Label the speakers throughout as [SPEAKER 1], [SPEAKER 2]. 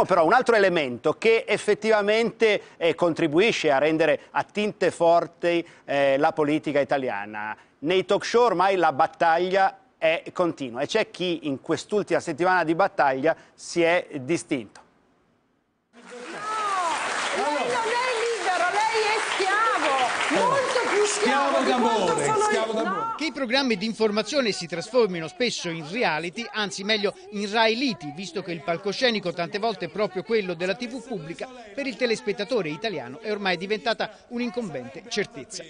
[SPEAKER 1] Abbiamo però un altro elemento che effettivamente eh, contribuisce a rendere a tinte forti eh, la politica italiana. Nei talk show ormai la battaglia è continua e c'è chi in quest'ultima settimana di battaglia si è distinto.
[SPEAKER 2] lei è
[SPEAKER 3] schiavo, molto più schiavo, schiavo di d'amore, schiavo io. No. Che i programmi di informazione si trasformino spesso in reality, anzi meglio in railiti, visto che il palcoscenico tante volte è proprio quello della TV pubblica, per il telespettatore italiano è ormai diventata un'incombente certezza.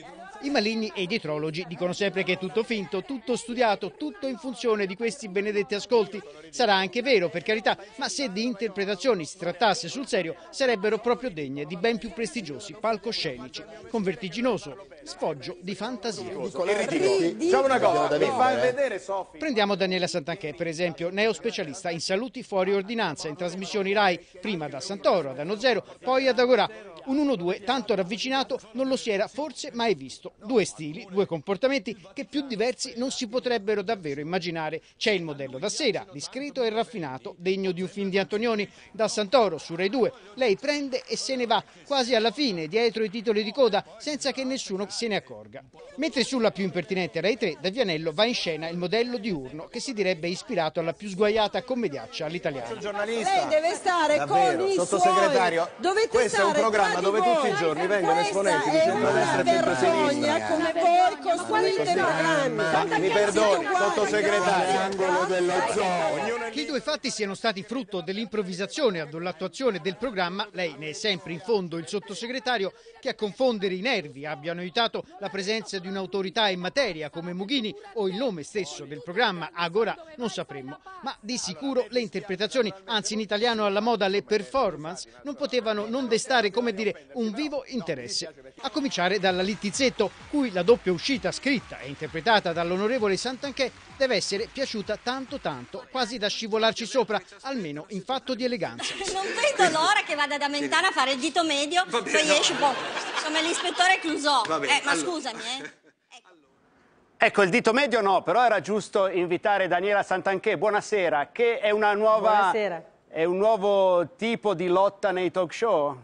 [SPEAKER 3] I maligni e i dietrologi dicono sempre che è tutto finto, tutto studiato, tutto in funzione di questi benedetti ascolti. Sarà anche vero, per carità, ma se di interpretazioni si trattasse sul serio, sarebbero proprio degne di ben più prestigiosi palcoscenici, con vertiginoso sfoggio di fantasia. Diciamo una cosa, mi fai eh? vedere Sofì. Prendiamo Daniela Santanchè, per esempio, neo specialista in saluti fuori ordinanza, in trasmissioni RAI, prima da Santoro, ad Anno Zero, poi ad Agorà. Un 1-2 tanto ravvicinato non lo si era forse mai visto. Due stili, due comportamenti che più diversi non si potrebbero davvero immaginare. C'è il modello da sera, discreto e raffinato, degno di un film di Antonioni, da Santoro su Rai 2. Lei prende e se ne va, quasi alla fine, dietro i titoli di coda, senza che nessuno se ne accorga. Mentre sulla più impertinente Rai 3, da Vianello va in scena il modello diurno che si direbbe ispirato alla più sguaiata commediaccia all'italiana. Lei
[SPEAKER 2] deve stare Davvero, con i sottosegretario, suoi. questo è un programma dove voi. tutti
[SPEAKER 1] i giorni vengono esponenti di centrodestra
[SPEAKER 2] e vergogna come voi costruite programmi. Mi perdoni,
[SPEAKER 3] sottosegretario. Che i due fatti siano stati frutto dell'improvvisazione ad all'attuazione del programma, lei ne è sempre in fondo il sottosegretario che a confondere i nervi abbiano aiutato valutato la presenza di un'autorità in materia come Mughini o il nome stesso del programma, agora non sapremmo. Ma di sicuro le interpretazioni, anzi in italiano alla moda le performance, non potevano non destare, come dire, un vivo interesse. A cominciare dalla Littizzetto, cui la doppia uscita scritta e interpretata dall'onorevole Santanchè deve essere piaciuta tanto tanto, quasi da scivolarci sopra, almeno in fatto di eleganza.
[SPEAKER 2] Non vedo l'ora che vada da Mentana a fare il dito medio, poi esce un po'. Come l'ispettore Clusò. eh, ma allora. scusami, eh.
[SPEAKER 1] Ecco, il dito medio no, però era giusto invitare Daniela Santanché, buonasera, che è una nuova... Buonasera. È un nuovo tipo di lotta nei talk show?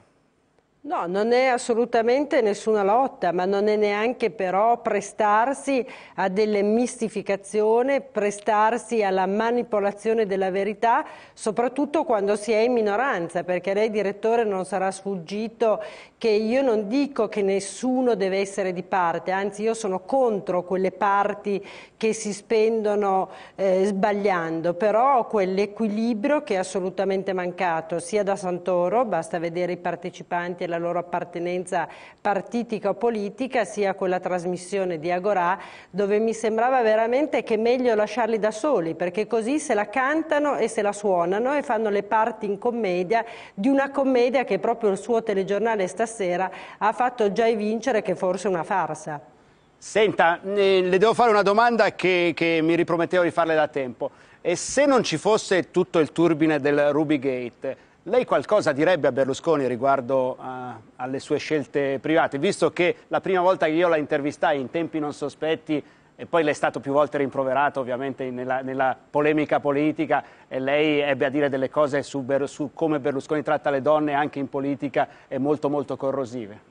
[SPEAKER 2] No, non è assolutamente nessuna lotta, ma non è neanche però prestarsi a delle mistificazioni, prestarsi alla manipolazione della verità, soprattutto quando si è in minoranza, perché lei direttore non sarà sfuggito che io non dico che nessuno deve essere di parte, anzi io sono contro quelle parti che si spendono eh, sbagliando, però quell'equilibrio che è assolutamente mancato sia da Santoro, basta vedere i partecipanti alla della loro appartenenza partitica o politica, sia quella trasmissione di Agorà, dove mi sembrava veramente che è meglio lasciarli da soli, perché così se la cantano e se la suonano e fanno le parti in commedia di una commedia che proprio il suo telegiornale stasera ha fatto già evincere che forse è una farsa.
[SPEAKER 1] Senta, eh, le devo fare una domanda che, che, mi ripromettevo di farle da tempo. E se non ci fosse tutto il turbine del Ruby Gate, lei qualcosa direbbe a Berlusconi riguardo uh, alle sue scelte private, visto che la prima volta che io la intervistai in tempi non sospetti e poi lei è stato più volte rimproverato ovviamente nella, nella, polemica politica e lei ebbe a dire delle cose su, su come Berlusconi tratta le donne anche in politica e molto molto corrosive.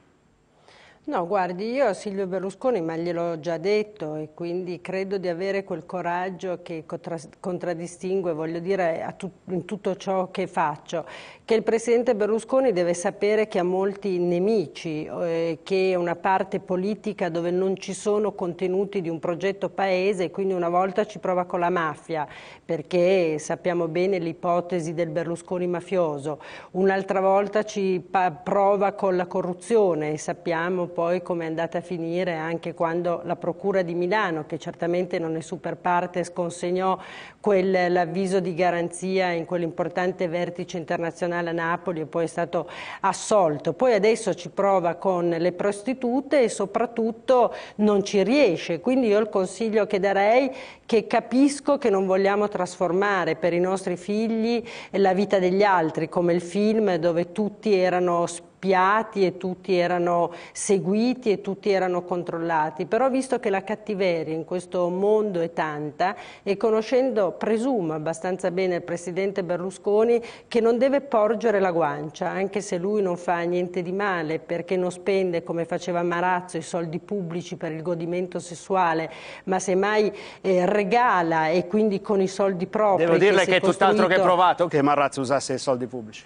[SPEAKER 2] No, guardi, io a Silvio Berlusconi, ma gliel'ho già detto e quindi credo di avere quel coraggio che contra contraddistingue, voglio dire, tu in tutto ciò che faccio, che il Presidente Berlusconi deve sapere che ha molti nemici, eh, che è una parte politica dove non ci sono contenuti di un progetto paese e quindi una volta ci prova con la mafia, perché sappiamo bene l'ipotesi del Berlusconi mafioso, un'altra volta ci prova con la corruzione, sappiamo poi come è andata a finire anche quando la Procura di Milano, che certamente non è super parte, sconsegnò l'avviso di garanzia in quell'importante vertice internazionale a Napoli e poi è stato assolto. Poi adesso ci prova con le prostitute e soprattutto non ci riesce. Quindi io il consiglio che darei che capisco che non vogliamo trasformare per i nostri figli la vita degli altri, come il film dove tutti erano spiegati spiati e tutti erano seguiti e tutti erano controllati, però visto che la cattiveria in questo mondo è tanta e conoscendo, presumo abbastanza bene il Presidente Berlusconi, che non deve porgere la guancia, anche se lui non fa niente di male, perché non spende come faceva Marazzo i soldi pubblici per il godimento sessuale, ma semmai eh, regala e quindi con i soldi propri. Devo dirle che, che è tutt'altro che provato
[SPEAKER 1] che Marazzo usasse i soldi pubblici.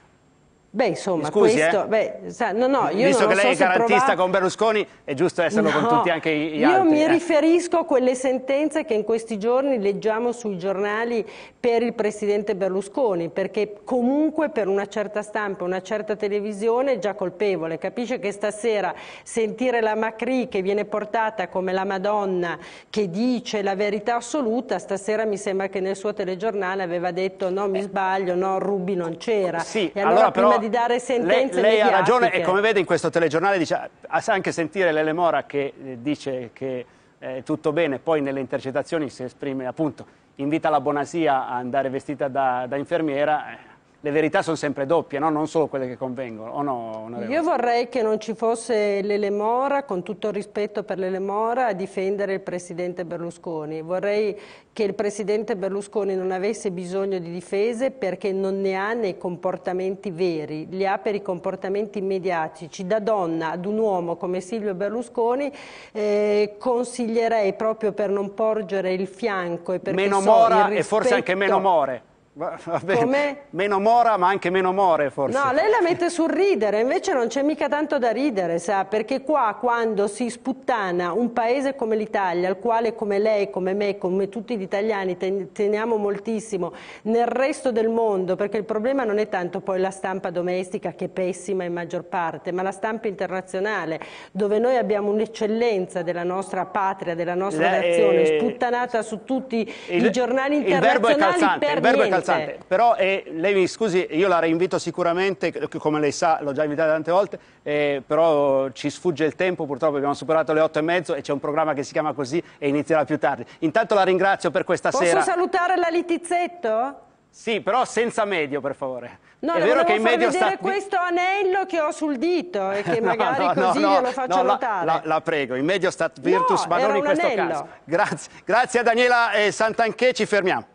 [SPEAKER 2] Beh, insomma, Scusi, questo... Eh? Beh, sa, no, no, Visto che lei so è garantista provate...
[SPEAKER 1] con Berlusconi, è giusto esserlo no, con tutti anche gli io altri. Io mi eh.
[SPEAKER 2] riferisco a quelle sentenze che in questi giorni leggiamo sui giornali per il Presidente Berlusconi, perché comunque per una certa stampa, una certa televisione è già colpevole. Capisce che stasera sentire la Macri che viene portata come la Madonna che dice la verità assoluta, stasera mi sembra che nel suo telegiornale aveva detto no, mi eh. sbaglio, no, Rubi non c'era. Sì, e allora, allora però di dare sentenze Lei, lei ha ragione e come
[SPEAKER 1] vede in questo telegiornale dice, ah, anche sentire Lele Mora che eh, dice che eh, tutto bene, poi nelle intercettazioni si esprime appunto invita la Bonasia a andare vestita da, da infermiera, eh, le verità sono sempre doppie, no? non solo quelle che convengono. Oh no, Io
[SPEAKER 2] vorrei che non ci fosse l'Elemora, con tutto il rispetto per l'Elemora, a difendere il Presidente Berlusconi. Vorrei che il Presidente Berlusconi non avesse bisogno di difese perché non ne ha nei comportamenti veri, li ha per i comportamenti mediatici. Da donna ad un uomo come Silvio Berlusconi eh, consiglierei proprio per non porgere il fianco e perché meno so, mora rispetto... e forse anche meno more. Va, va bene. Come...
[SPEAKER 1] Meno mora, ma anche meno more,
[SPEAKER 2] forse. No, lei la mette sul ridere, invece non c'è mica tanto da ridere, sa, perché qua quando si sputtana un paese come l'Italia, al quale come lei, come me, come tutti gli italiani teniamo moltissimo, nel resto del mondo, perché il problema non è tanto poi la stampa domestica, che è pessima in maggior parte, ma la stampa internazionale, dove noi abbiamo un'eccellenza della nostra patria, della nostra nazione, sputtanata su tutti il, i giornali internazionali il verbo è calzante, imbarazzante. Eh.
[SPEAKER 1] Però eh, lei mi scusi, io la reinvito sicuramente, come lei sa, l'ho già invitata tante volte, eh, però ci sfugge il tempo, purtroppo abbiamo superato le otto e mezzo e c'è un programma che si chiama così e inizierà più tardi. Intanto la ringrazio per questa Posso sera. Posso
[SPEAKER 2] salutare la Litizzetto?
[SPEAKER 1] Sì, però senza medio, per favore. No, è vero che in medio vedere sta... questo
[SPEAKER 2] anello che ho sul dito e che magari no, no, così no, glielo faccio notare. La,
[SPEAKER 1] la, la, prego, in medio stat virtus, ma non in questo anello. caso. Grazie, grazie a Daniela eh, Santanché, ci fermiamo.